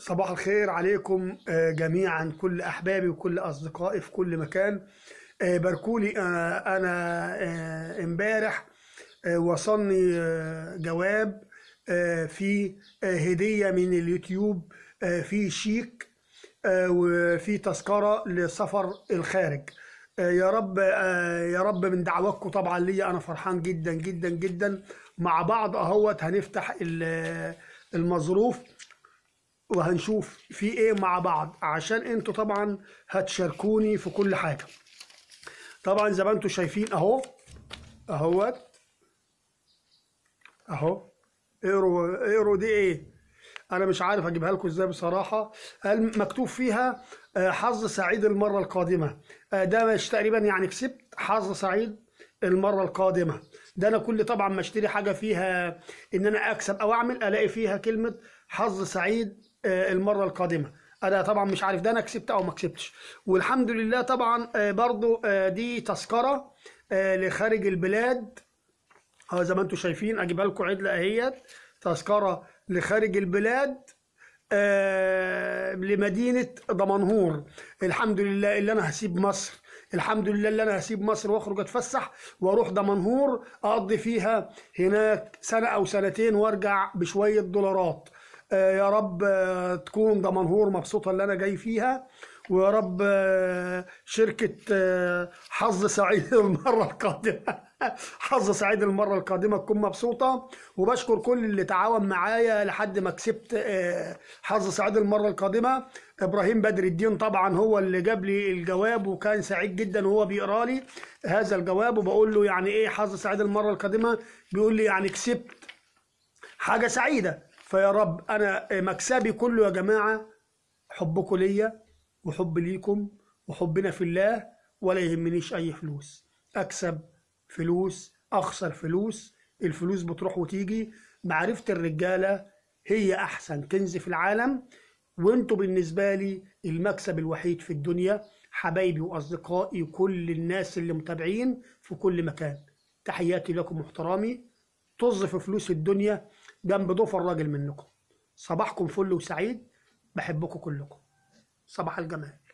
صباح الخير عليكم آه، جميعا كل احبابي وكل اصدقائي في كل مكان آه، باركولي آه، انا انا امبارح وصلني جواب في هديه من اليوتيوب في شيك وفي تذكره لسفر الخارج يا رب يا رب من دعواتكم طبعا ليا انا فرحان جدا جدا جدا مع بعض اهوت هنفتح المظروف وهنشوف في ايه مع بعض عشان انتوا طبعا هتشاركوني في كل حاجه طبعا زي ما انتوا شايفين اهو اهوت اهو ايرو ايرو دي ايه انا مش عارف اجيبها لكم ازاي بصراحه مكتوب فيها آه، حظ سعيد المره القادمه آه، ده مش تقريبا يعني كسبت حظ سعيد المره القادمه ده انا كل طبعا ما اشتري حاجه فيها ان انا اكسب او اعمل الاقي فيها كلمه حظ سعيد آه، المره القادمه انا طبعا مش عارف ده انا كسبت او ما كسبتش والحمد لله طبعا آه، برضو آه، دي تذكره لخارج البلاد اه زي ما انتم شايفين اجيبها لكم عدله اهيت تذكره لخارج البلاد آه لمدينة دمنهور الحمد لله اللي أنا هسيب مصر الحمد لله اللي أنا هسيب مصر وأخرج أتفسح وأروح دمنهور أقضي فيها هناك سنة أو سنتين وأرجع بشوية دولارات آه، يا رب آه، تكون دمنهور مبسوطه اللي انا جاي فيها ويا رب آه، شركه حظ سعيد المره القادمه حظ سعيد المره القادمه تكون مبسوطه وبشكر كل اللي تعاون معايا لحد ما كسبت حظ سعيد المره القادمه ابراهيم بدر الدين طبعا هو اللي جاب لي الجواب وكان سعيد جدا وهو بيقرا لي هذا الجواب وبقول له يعني ايه حظ سعيد المره القادمه بيقول لي يعني كسبت حاجه سعيده فيا رب أنا مكسبي كله يا جماعة حبكم ليا وحب ليكم وحبنا في الله ولا يهمنيش أي فلوس أكسب فلوس أخسر فلوس الفلوس بتروح وتيجي معرفة الرجالة هي أحسن كنز في العالم وانتوا بالنسبة لي المكسب الوحيد في الدنيا حبايبي وأصدقائي كل الناس اللي متابعين في كل مكان تحياتي لكم محترامي طز في فلوس الدنيا جنب ضفر الراجل منكم صباحكم فل وسعيد بحبكم كلكم صباح الجمال